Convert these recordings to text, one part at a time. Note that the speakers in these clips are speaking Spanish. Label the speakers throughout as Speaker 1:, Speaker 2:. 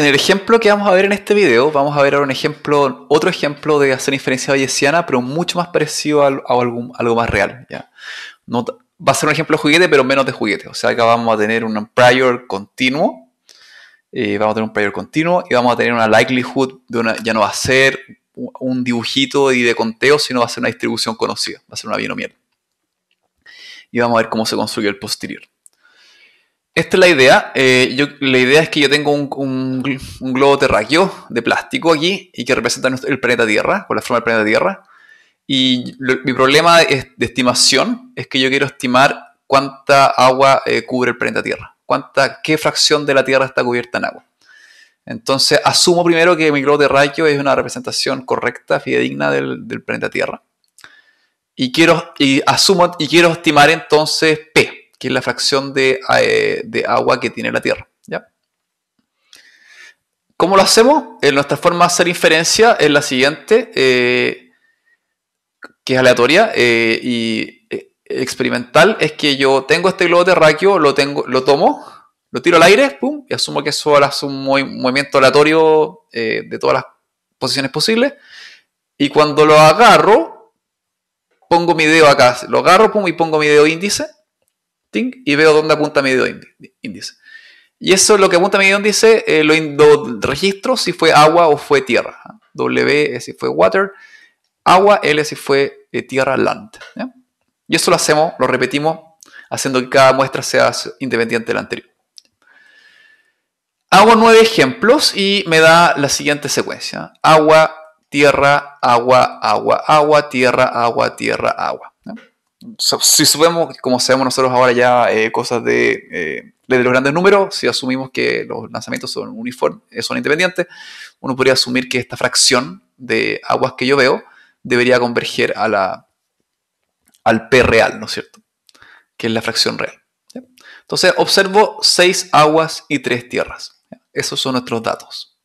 Speaker 1: En el ejemplo que vamos a ver en este video, vamos a ver un ejemplo, otro ejemplo de hacer inferencia bayesiana, pero mucho más parecido a, algo, más real. No, va a ser un ejemplo de juguete, pero menos de juguete. O sea, acá vamos a tener un prior continuo, eh, vamos a tener un prior continuo y vamos a tener una likelihood de ya no va a ser un dibujito y de conteo, sino va a ser una distribución conocida, va a ser una binomial. Y vamos a ver cómo se construye el posterior. Esta es la idea. Eh, la idea es que yo tengo un, globo terráqueo de plástico aquí y que representa el planeta Tierra, con la forma del planeta Tierra. Y mi problema de estimación es que yo quiero estimar cuánta agua eh, cubre el planeta Tierra, cuánta, qué fracción de la Tierra está cubierta en agua. Entonces, asumo primero que mi globo terráqueo es una representación correcta, fidedigna del, del planeta Tierra. Y quiero, y asumo, y quiero estimar entonces P, que es la fracción eh, de, agua que tiene la Tierra. ¿ya? ¿Cómo lo hacemos? Eh, nuestra forma de hacer inferencia es la siguiente, eh, que es aleatoria y experimental, es que yo tengo este globo terráqueo, lo, tengo, lo tomo, lo tiro al aire, pum, y asumo que eso es un movimiento aleatorio de todas las posiciones posibles, y cuando lo agarro, pongo mi dedo acá, lo agarro, pum, y pongo mi dedo índice, y veo dónde apunta mi índice. Y eso es lo que apunta mi índice, eh, lo, registro si fue agua o fue tierra. ¿ah? W si fue water, agua, L si fue eh, tierra, land. Y eso lo hacemos, lo repetimos, haciendo que cada muestra sea independiente de la anterior. Hago nueve ejemplos y me da la siguiente secuencia. ¿ah? Agua, tierra, agua, agua, agua, tierra, agua, tierra, agua si subimos, como sabemos nosotros ahora ya, eh, cosas eh, de, los grandes números, si asumimos que los lanzamientos son uniformes, eh, son independientes, uno podría asumir que esta fracción de aguas que yo veo debería converger a la, al P real, ¿no es cierto? Que es la fracción real. Entonces, observo seis aguas y tres tierras. Esos son nuestros datos.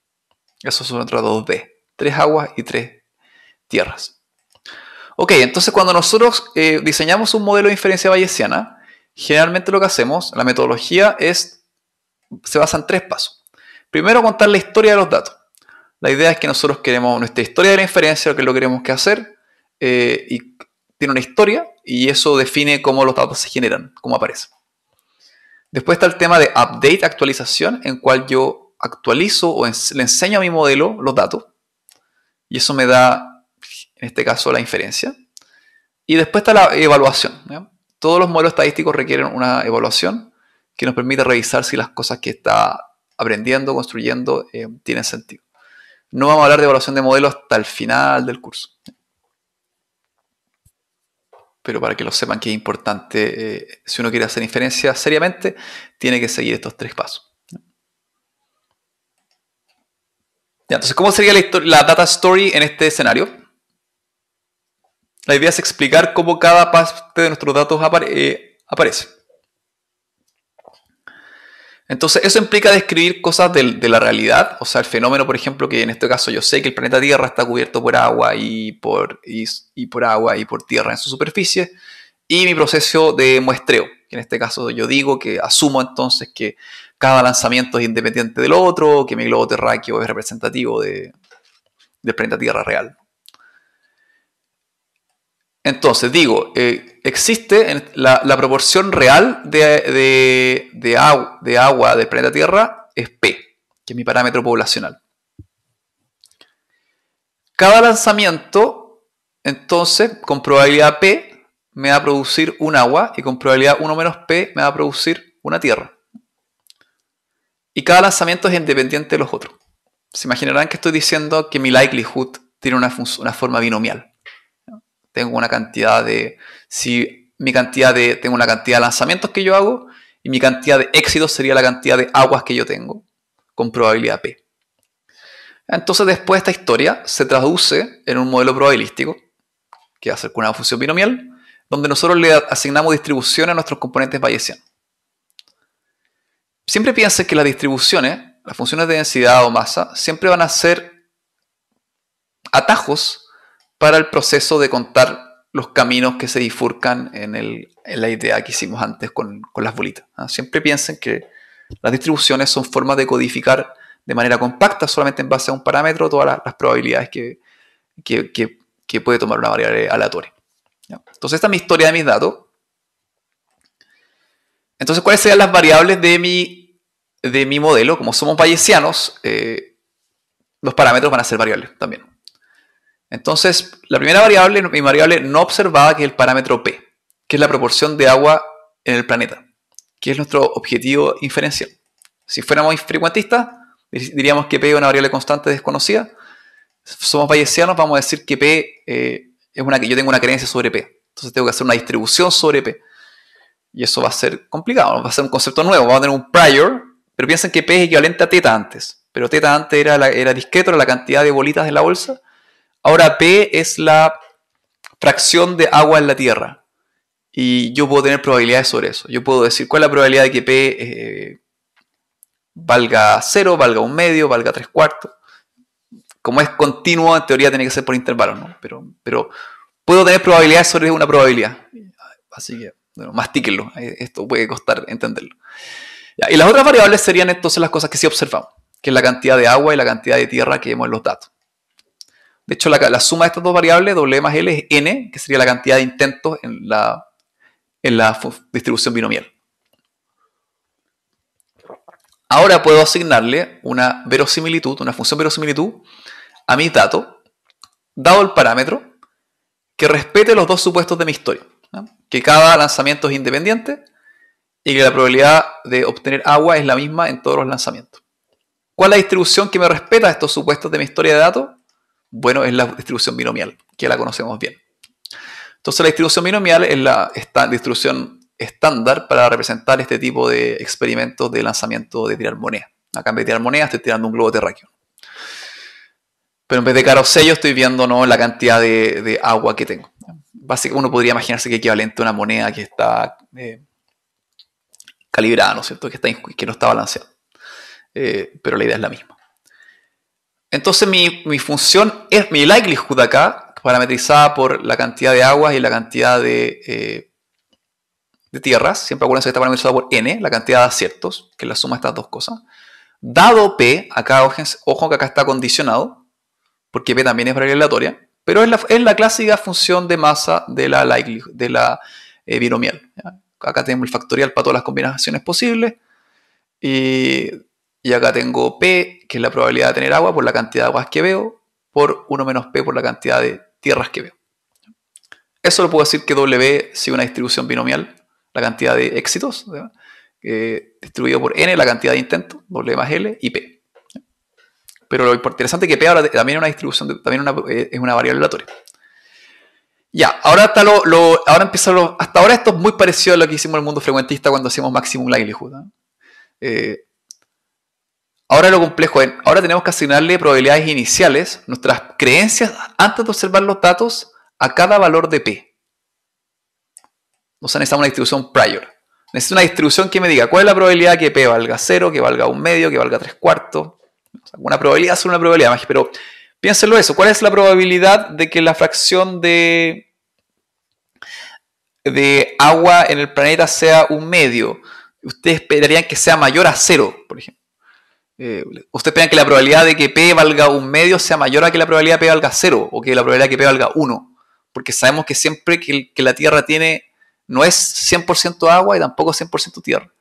Speaker 1: Esos son nuestros datos de tres aguas y tres tierras. Ok, entonces cuando nosotros eh, diseñamos un modelo de inferencia bayesiana, generalmente lo que hacemos, la metodología es, se basa en tres pasos. Primero, contar la historia de los datos. La idea es que nosotros queremos nuestra historia de la inferencia, lo que lo queremos que hacer, eh, y tiene una historia, y eso define cómo los datos se generan, cómo aparecen. Después está el tema de update, actualización, en cual yo actualizo o le enseño a mi modelo los datos, y eso me da en este caso la inferencia. Y después está la evaluación. Todos los modelos estadísticos requieren una evaluación que nos permite revisar si las cosas que está aprendiendo, construyendo, eh, tienen sentido. No vamos a hablar de evaluación de modelos hasta el final del curso. Pero para que lo sepan que es importante, eh, si uno quiere hacer inferencia seriamente, tiene que seguir estos tres pasos. entonces, ¿cómo sería la data story en este escenario? La idea es explicar cómo cada parte de nuestros datos eh, aparece. Entonces, eso implica describir cosas de, la realidad, o sea, el fenómeno, por ejemplo, que en este caso yo sé que el planeta Tierra está cubierto por agua y por, por agua y por tierra en su superficie, y mi proceso de muestreo, que en este caso yo digo que asumo entonces que cada lanzamiento es independiente del otro, que mi globo terráqueo es representativo de, del planeta Tierra real. Entonces, digo, eh, existe la, proporción real de, de, agua del planeta Tierra es P, que es mi parámetro poblacional. Cada lanzamiento, entonces, con probabilidad P, me va a producir un agua y con probabilidad 1 menos P me va a producir una tierra. Y cada lanzamiento es independiente de los otros. Se imaginarán que estoy diciendo que mi likelihood tiene una forma binomial. Tengo una cantidad de. Si mi cantidad de. Tengo una cantidad de lanzamientos que yo hago y mi cantidad de éxitos sería la cantidad de aguas que yo tengo con probabilidad P. Entonces, después esta historia se traduce en un modelo probabilístico que va a ser con una función binomial donde nosotros le asignamos distribuciones a nuestros componentes bayesianos. Siempre piensen que las distribuciones, las funciones de densidad o masa, siempre van a ser atajos para el proceso de contar los caminos que se bifurcan en, la idea que hicimos antes con, las bolitas. ¿ah? Siempre piensen que las distribuciones son formas de codificar de manera compacta, solamente en base a un parámetro, todas las, probabilidades que, puede tomar una variable aleatoria. Entonces, esta es mi historia de mis datos. Entonces, ¿cuáles serían las variables de mi, de mi modelo? Como somos bayesianos, eh, los parámetros van a ser variables también. Entonces, la primera variable, mi variable no observada, que es el parámetro P, que es la proporción de agua en el planeta, que es nuestro objetivo inferencial. Si fuéramos frecuentistas, diríamos que P es una variable constante desconocida. Somos bayesianos, vamos a decir que P eh, es una que yo tengo una creencia sobre P. Entonces tengo que hacer una distribución sobre P. Y eso va a ser complicado, va a ser un concepto nuevo, vamos a tener un prior, pero piensen que P es equivalente a teta antes. Pero teta antes era, era discreto, era la cantidad de bolitas de la bolsa Ahora P es la fracción de agua en la Tierra. Y yo puedo tener probabilidades sobre eso. Yo puedo decir cuál es la probabilidad de que P eh, valga 0, valga un medio, valga 3 cuartos. Como es continuo, en teoría tiene que ser por intervalos, ¿no? Pero, pero puedo tener probabilidades sobre una probabilidad. Así que, bueno, mastíquenlo. Eh, esto puede costar entenderlo. Y las otras variables serían entonces las cosas que sí observamos, que es la cantidad de agua y la cantidad de tierra que vemos en los datos. De hecho, la, suma de estas dos variables, W más L, es N, que sería la cantidad de intentos en la, en la distribución binomial. Ahora puedo asignarle una verosimilitud, una función verosimilitud, a mi datos, dado el parámetro, que respete los dos supuestos de mi historia. Que cada lanzamiento es independiente y que la probabilidad de obtener agua es la misma en todos los lanzamientos. ¿Cuál es la distribución que me respeta estos supuestos de mi historia de datos? bueno es la distribución binomial, que la conocemos bien. Entonces la distribución binomial es la distribución estándar para representar este tipo de experimentos de lanzamiento de tirar moneda. Acá en vez de tirar moneda estoy tirando un globo terráqueo. Pero en vez de carosello estoy viendo ¿no? la cantidad de, agua que tengo. Básicamente uno podría imaginarse que equivalente a una moneda que está eh, calibrada, ¿no es cierto? Que, está, que no está balanceada. Eh, pero la idea es la misma. Entonces mi, función, es mi likelihood acá, parametrizada por la cantidad de aguas y la cantidad de, eh, tierras, siempre acuérdense que está parametrizada por n, la cantidad de aciertos, que es la suma de estas dos cosas, dado p, acá ojo que acá está condicionado, porque p también es variable aleatoria, pero es la, clásica función de masa de la, likelihood, de la eh, binomial. Acá tenemos el factorial para todas las combinaciones posibles. Y y acá tengo P, que es la probabilidad de tener agua por la cantidad de aguas que veo, por 1 menos P por la cantidad de tierras que veo. Eso lo puedo decir que W sigue una distribución binomial, la cantidad de éxitos, eh, distribuido por N, la cantidad de intentos, W más L y P. Pero lo interesante es que P ahora también es una distribución, también eh, es una variable aleatoria. Ya, ahora, está lo, ahora empieza Hasta ahora esto es muy parecido a lo que hicimos en el mundo frecuentista cuando hacíamos maximum likelihood. Eh, Ahora lo complejo es, ahora tenemos que asignarle probabilidades iniciales, nuestras creencias, antes de observar los datos, a cada valor de P. O sea, necesitamos una distribución prior. Necesito una distribución que me diga cuál es la probabilidad que P valga 0, que valga un medio, que valga 3 cuartos. una probabilidad es una probabilidad, más. pero piénsenlo eso. ¿Cuál es la probabilidad de que la fracción de, de agua en el planeta sea un medio? Ustedes esperarían que sea mayor a 0, por ejemplo. Eh, ¿Ustedes piensan que la probabilidad de que P valga un medio sea mayor a que la probabilidad de P valga cero o que la probabilidad de que P valga 1? Porque sabemos que siempre que, la Tierra tiene, no es 100% agua y tampoco 100% tierra.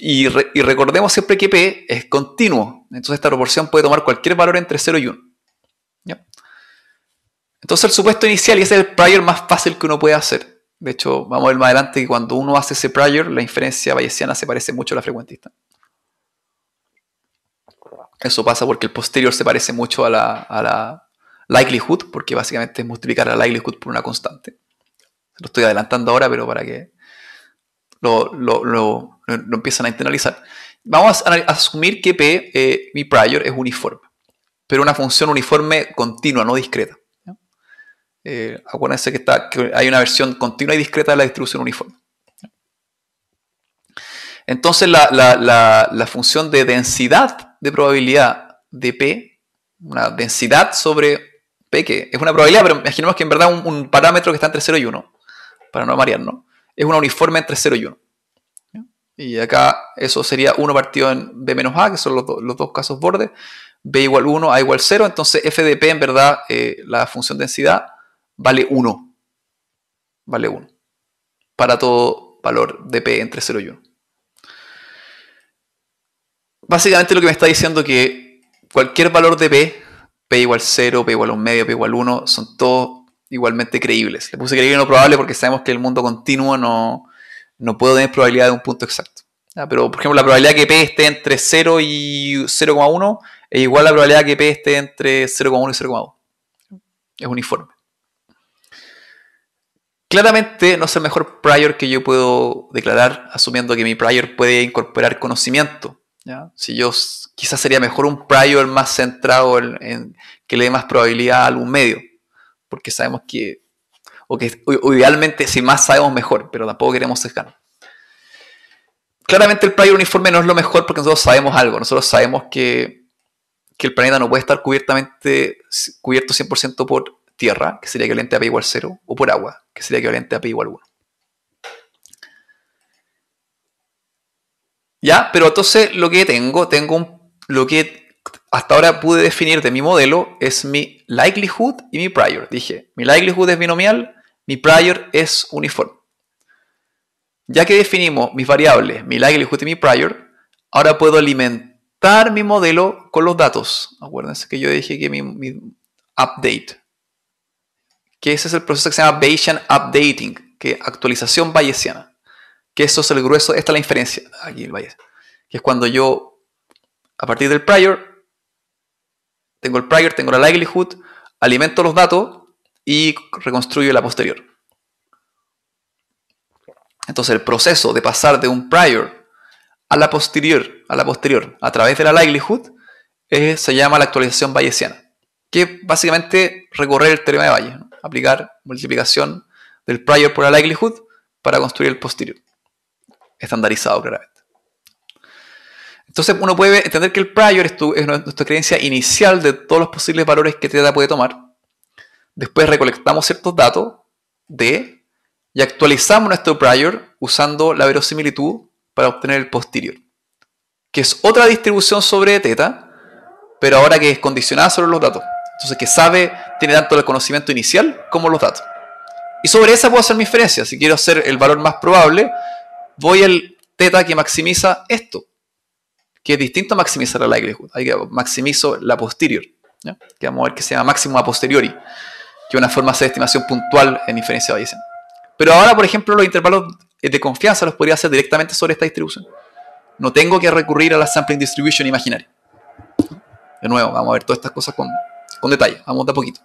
Speaker 1: Y, recordemos siempre que P es continuo, entonces esta proporción puede tomar cualquier valor entre 0 y 1. Entonces el supuesto inicial, y ese es el prior más fácil que uno puede hacer. De hecho, vamos a ver más adelante que cuando uno hace ese prior, la inferencia bayesiana se parece mucho a la frecuentista. Eso pasa porque el posterior se parece mucho a la, likelihood, porque básicamente es multiplicar la likelihood por una constante. Lo estoy adelantando ahora, pero para que lo, lo, a internalizar. Vamos a asumir que P, eh, mi prior, es uniforme, pero una función uniforme continua, no discreta. Eh, acuérdense que, está, hay una versión continua y discreta de la distribución uniforme. Entonces la función de densidad de probabilidad de P, una densidad sobre P que es una probabilidad, pero imaginemos que en verdad un, un parámetro que está entre 0 y 1, para no marearnos, es una uniforme entre 0 y 1. Y acá eso sería 1 partido en B menos A, que son los, dos casos bordes. B igual 1, A igual 0. Entonces f de P en verdad, eh, la función densidad, vale 1. Vale 1. Para todo valor de P entre 0 y 1 básicamente lo que me está diciendo que cualquier valor de P, P igual 0, P igual 1 medio, P igual 1, son todos igualmente creíbles. Le puse creíble y no probable porque sabemos que el mundo continuo no, no puede tener probabilidad de un punto exacto. Pero, por ejemplo, la probabilidad que P esté entre 0 y 0,1 es igual a la probabilidad que P esté entre 0,1 y 0,2. Es uniforme. Claramente no es el mejor prior que yo puedo declarar, asumiendo que mi prior puede incorporar conocimiento. Si yo quizás sería mejor un prior más centrado en, que le dé más probabilidad a algún medio, porque sabemos que o que idealmente si más sabemos mejor, pero tampoco queremos sesgar. Claramente el prior uniforme no es lo mejor porque nosotros sabemos algo, nosotros sabemos que, que el planeta no puede estar cubiertamente cubierto 100% por tierra, que sería equivalente a P igual 0, o por agua, que sería equivalente a P igual 1. ¿Ya? Pero entonces lo que tengo, tengo lo que hasta ahora pude definir de mi modelo es mi likelihood y mi prior. Dije, mi likelihood es binomial, mi prior es uniforme. Ya que definimos mis variables, mi likelihood y mi prior, ahora puedo alimentar mi modelo con los datos. Acuérdense que yo dije que mi, update, que ese es el proceso que se llama Bayesian Updating, que actualización bayesiana que eso es el grueso, esta es la inferencia, aquí el Bayes. que es cuando yo, a partir del prior, tengo el prior, tengo la likelihood, alimento los datos y reconstruyo la posterior. Entonces el proceso de pasar de un prior a la posterior, a la posterior, a través de la likelihood, eh, se llama la actualización bayesiana, que básicamente recorrer el teorema de Bayes, aplicar multiplicación del prior por la likelihood para construir el posterior estandarizado claramente. Entonces uno puede entender que el prior es, nuestra creencia inicial de todos los posibles valores que teta puede tomar. Después recolectamos ciertos datos de y actualizamos nuestro prior usando la verosimilitud para obtener el posterior, que es otra distribución sobre teta pero ahora que es condicionada sobre los datos. Entonces que sabe, tiene tanto el conocimiento inicial como los datos. Y sobre esa puedo hacer mi inferencia. Si quiero hacer el valor más probable, voy al teta que maximiza esto, que es distinto a maximizar la likelihood. que maximizo la posterior, que vamos a ver que se llama máximo a posteriori, que es una forma de estimación puntual en diferencia de Bayesian. Pero ahora, por ejemplo, los intervalos de confianza los podría hacer directamente sobre esta distribución. No tengo que recurrir a la sampling distribution imaginaria. De nuevo, vamos a ver todas estas cosas con, con detalle. Vamos de a poquito.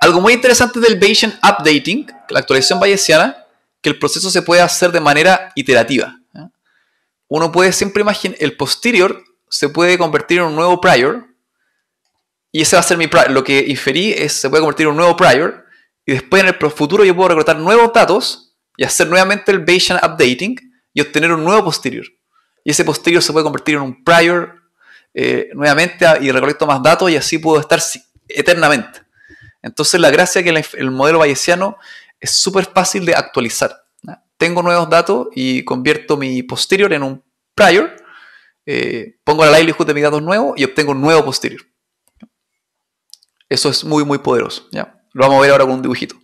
Speaker 1: Algo muy interesante del Bayesian Updating, la actualización bayesiana, que el proceso se puede hacer de manera iterativa. Uno puede siempre imaginar, el posterior se puede convertir en un nuevo prior, y ese va a ser mi prior. Lo que inferí es, se puede convertir en un nuevo prior, y después en el futuro yo puedo reclutar nuevos datos y hacer nuevamente el Bayesian updating y obtener un nuevo posterior. Y ese posterior se puede convertir en un prior eh, nuevamente y recolecto más datos y así puedo estar eternamente. Entonces la gracia que el modelo bayesiano es súper fácil de actualizar. Tengo nuevos datos y convierto mi posterior en un prior, eh, pongo la livelihood de mis datos nuevos y obtengo un nuevo posterior. Eso es muy, muy poderoso. ¿ya? Lo vamos a ver ahora con un dibujito.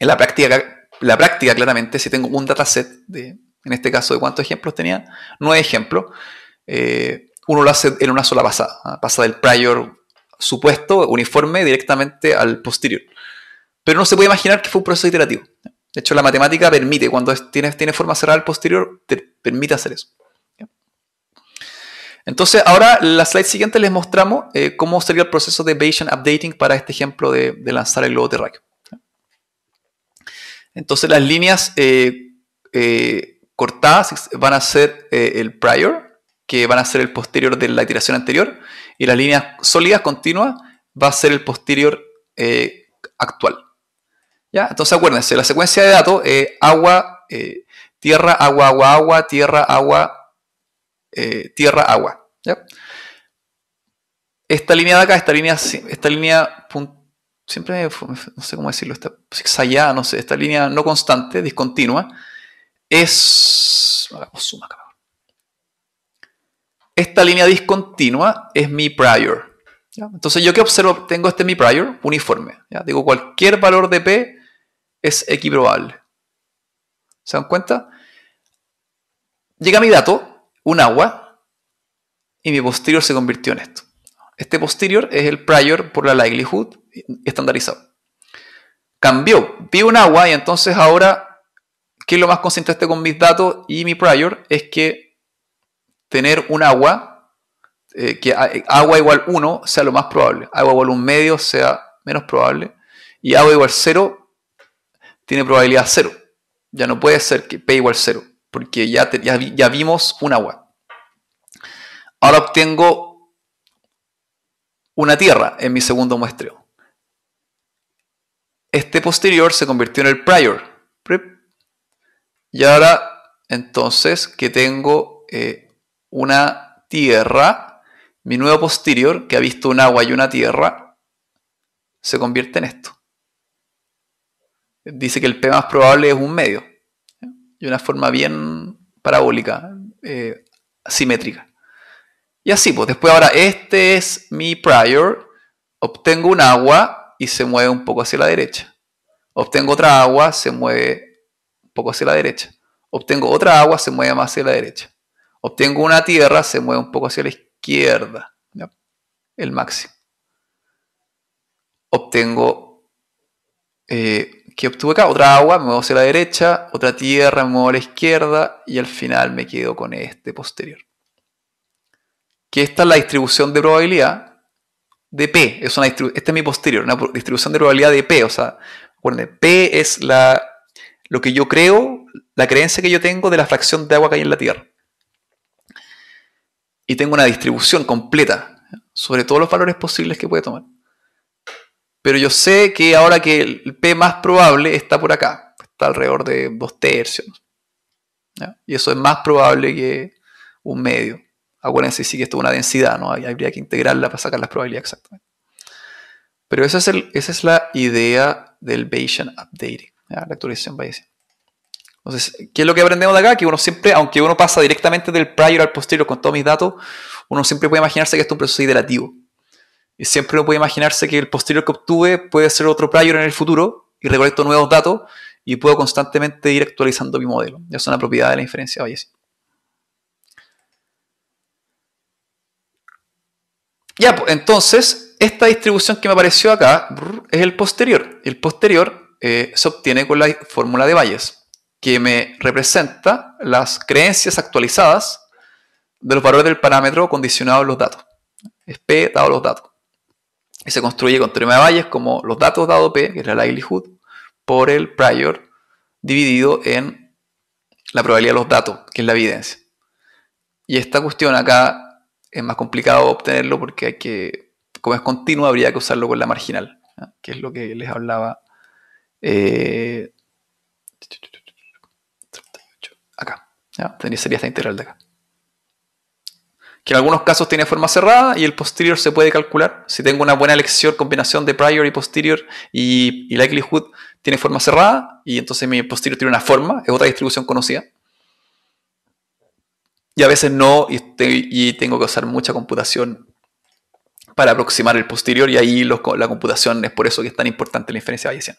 Speaker 1: En la práctica, la práctica claramente, si tengo un dataset, de, en este caso, ¿de cuántos ejemplos tenía? Nueve ejemplos. Eh, uno lo hace en una sola pasada. Pasa del prior supuesto, uniforme, directamente al posterior. Pero no se puede imaginar que fue un proceso iterativo. De hecho, la matemática permite, cuando tienes tiene, forma cerrada posterior, te permite hacer eso. Entonces, ahora en la slide siguiente les mostramos eh, cómo sería el proceso de Bayesian Updating para este ejemplo de, lanzar el globo terráqueo. Entonces, las líneas eh, eh, cortadas van a ser el prior, que van a ser el posterior de la iteración anterior, y las líneas sólidas continuas va a ser el posterior actual. Entonces acuérdense, la secuencia de datos, es agua, eh, tierra, agua, agua, agua, tierra, agua, eh, tierra, agua. Esta línea de acá, esta línea, esta línea, siempre, no sé cómo decirlo, esta allá, no sé, esta línea no constante, discontinua, es, Esta línea discontinua es mi prior. Entonces, ¿yo qué observo? Tengo este mi prior uniforme. Digo, cualquier valor de P es equiprobable. ¿Se dan cuenta? Llega mi dato, un agua, y mi posterior se convirtió en esto. Este posterior es el prior por la likelihood estandarizado. Cambió, vi un agua y entonces ahora, ¿qué es lo más consistente con mis datos y mi prior? Es que tener un agua, eh, que agua igual 1 sea lo más probable, agua igual un medio sea menos probable, y agua igual 0 tiene probabilidad cero. Ya no puede ser que P igual cero, porque ya, ya, vimos un agua. Ahora obtengo una tierra en mi segundo muestreo. Este posterior se convirtió en el prior. Y ahora, entonces, que tengo eh, una tierra, mi nuevo posterior, que ha visto un agua y una tierra, se convierte en esto dice que el P más probable es un medio. Y una forma bien parabólica, eh, simétrica. Y así, pues después ahora este es mi prior, obtengo un agua y se mueve un poco hacia la derecha. Obtengo otra agua, se mueve un poco hacia la derecha. Obtengo otra agua, se mueve más hacia la derecha. Obtengo una tierra, se mueve un poco hacia la izquierda. El máximo. Obtengo eh, que obtuve acá. Otra agua, me muevo hacia la derecha, otra tierra, me muevo a la izquierda y al final me quedo con este posterior. Que esta es la distribución de probabilidad de P. Es una este es mi posterior, una distribución de probabilidad de P. O sea, P es la, lo que yo creo, la creencia que yo tengo de la fracción de agua que hay en la tierra. Y tengo una distribución completa sobre todos los valores posibles que puede tomar pero yo sé que ahora que el P más probable está por acá, está alrededor de dos tercios. Y eso es más probable que un medio. Acuérdense, sí que esto es una densidad, ¿no? habría que integrarla para sacar las probabilidades exactamente. Pero esa es, la idea del Bayesian Updating, la actualización Bayesian. Entonces, ¿qué es lo que aprendemos de acá? Que uno siempre, aunque uno pasa directamente del prior al posterior con todos mis datos, uno siempre puede imaginarse que esto es un proceso iterativo. Y siempre uno puede imaginarse que el posterior que obtuve puede ser otro prior en el futuro y recolecto nuevos datos y puedo constantemente ir actualizando mi modelo. es una propiedad de la inferencia Bayes Ya, pues, entonces, esta distribución que me apareció acá es el posterior. El posterior eh, se obtiene con la fórmula de Bayes, que me representa las creencias actualizadas de los valores del parámetro condicionado en los datos. Es P dado los datos y se construye con teorema de Bayes como los datos dado P, que es la likelihood, por el prior, dividido en la probabilidad de los datos, que es la evidencia. Y esta cuestión acá es más complicado obtenerlo porque hay que, como es continuo, habría que usarlo con la marginal, que es lo que les hablaba. Eh, acá, sería esta integral de acá en algunos casos tiene forma cerrada y el posterior se puede calcular. Si tengo una buena elección, combinación de prior y posterior y, likelihood tiene forma cerrada y entonces mi posterior tiene una forma, es otra distribución conocida. Y a veces no, y, tengo que usar mucha computación para aproximar el posterior y ahí la computación es por eso que es tan importante la inferencia bayesiana,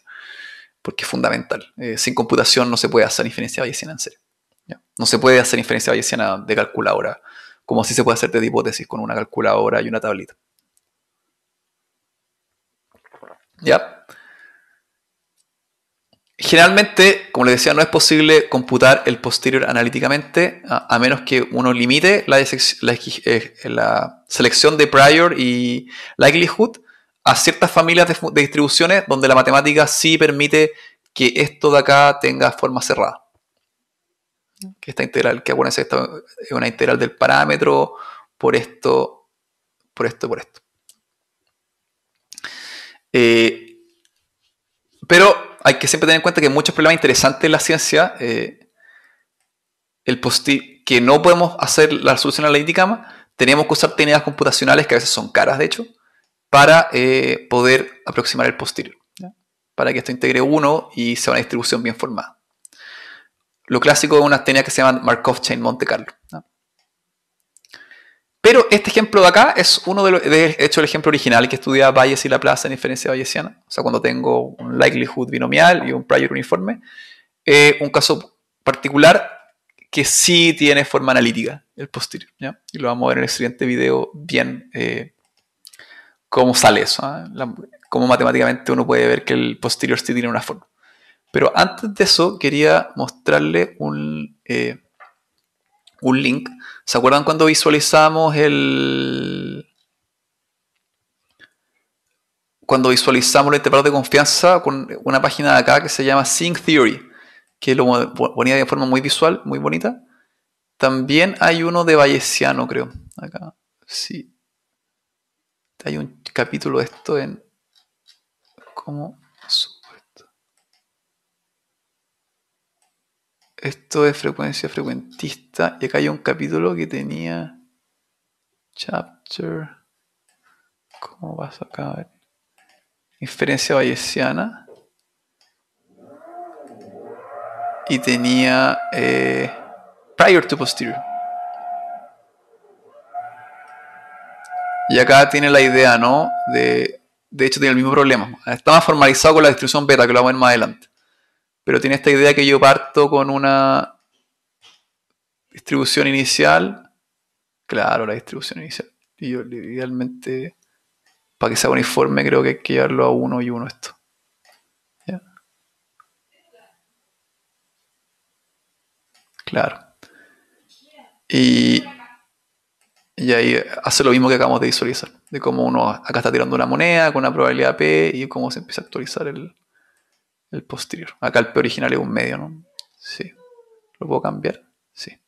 Speaker 1: porque es fundamental. Eh, sin computación no se puede hacer inferencia bayesiana en serio. No se puede hacer inferencia bayesiana de calculadora como si se puede hacer de hipótesis con una calculadora y una tablita. ¿Ya? Generalmente, como les decía, no es posible computar el posterior analíticamente a, menos que uno limite la, eh, selección de prior y likelihood a ciertas familias de distribuciones donde la matemática sí permite que esto de acá tenga forma cerrada que esta integral, que acuérdense, esta es una integral del parámetro por esto, por esto, por esto. Eh, pero hay que siempre tener en cuenta que muchos problemas interesantes en la ciencia, eh, que no podemos hacer la solución a la tenemos que usar técnicas computacionales que a veces son caras, de hecho, para eh, poder aproximar el posterior, para que esto integre uno y sea una distribución bien formada lo clásico de unas técnicas que se llaman Markov Chain Monte Carlo. Pero este ejemplo de acá es uno de los, de hecho, el ejemplo original que estudia Bayes y Laplace en inferencia bayesiana. O sea, cuando tengo un likelihood binomial y un prior uniforme. Eh, un caso particular que sí tiene forma analítica, el posterior. Y lo vamos a ver en el siguiente video bien eh, cómo sale eso. ¿ah? cómo matemáticamente uno puede ver que el posterior sí tiene una forma. Pero antes de eso quería mostrarle un, eh, un link. ¿Se acuerdan cuando visualizamos el... Cuando visualizamos el intervalo de confianza con una página de acá que se llama Sync Theory, que lo ponía de forma muy visual, muy bonita. También hay uno de Bayesiano, creo. Acá, sí. Hay un capítulo de esto en... ¿Cómo? Esto es frecuencia frecuentista. Y acá hay un capítulo que tenía. Chapter. ¿Cómo vas acá? A ver. Inferencia bayesiana. Y tenía. Eh, prior to posterior. Y acá tiene la idea, ¿no? De, de hecho, tiene el mismo problema. Está más formalizado con la distribución beta, que lo vamos a ver más adelante pero tiene esta idea que yo parto con una distribución inicial. Claro, la distribución inicial. Y yo idealmente, para que sea uniforme, creo que hay que llevarlo a uno y uno esto. Claro. Y, y ahí hace lo mismo que acabamos de visualizar, de cómo uno acá está tirando una moneda con una probabilidad P y cómo se empieza a actualizar el, el posterior. Acá el P original es un medio, ¿no? Sí. ¿Lo puedo cambiar? Sí.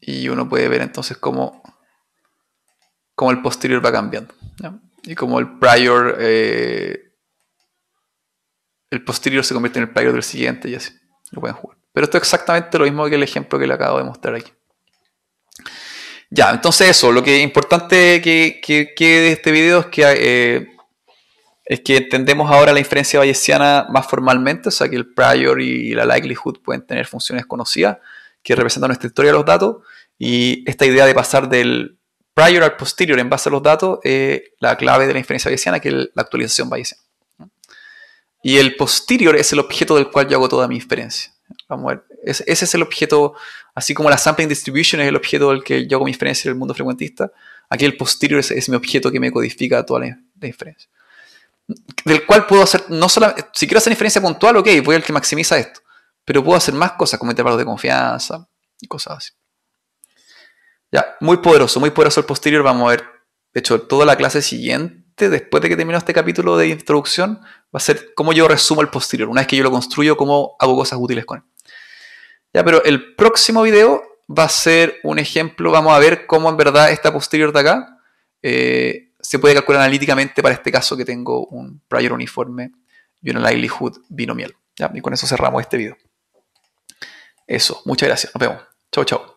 Speaker 1: Y uno puede ver entonces cómo, como el posterior va cambiando. Y como el prior, eh, el posterior se convierte en el prior del siguiente y así. Lo pueden jugar. Pero esto es exactamente lo mismo que el ejemplo que le acabo de mostrar aquí. Ya, entonces eso, lo que es importante que quede de este video es que eh, es que entendemos ahora la inferencia bayesiana más formalmente, o sea que el prior y la likelihood pueden tener funciones conocidas que representan nuestra historia de los datos y esta idea de pasar del prior al posterior en base a los datos es la clave de la inferencia bayesiana que es la actualización bayesiana. Y el posterior es el objeto del cual yo hago toda mi inferencia. ese es el objeto, así como la sampling distribution es el objeto del que yo hago mi inferencia en el mundo frecuentista, aquí el posterior es, mi objeto que me codifica toda la inferencia del cual puedo hacer, no solamente, si quiero hacer diferencia puntual, ok, voy al que maximiza esto, pero puedo hacer más cosas como intervalos de confianza y cosas así. Ya, muy poderoso, muy poderoso el posterior, vamos a ver, de hecho, toda la clase siguiente, después de que termino este capítulo de introducción, va a ser cómo yo resumo el posterior, una vez que yo lo construyo, cómo hago cosas útiles con él. Ya, pero el próximo video va a ser un ejemplo, vamos a ver cómo en verdad esta posterior de acá, eh, se puede calcular analíticamente para este caso que tengo un prior uniforme y una likelihood binomial. ¿ya? Y con eso cerramos este video. Eso, muchas gracias. Nos vemos. Chau, chau.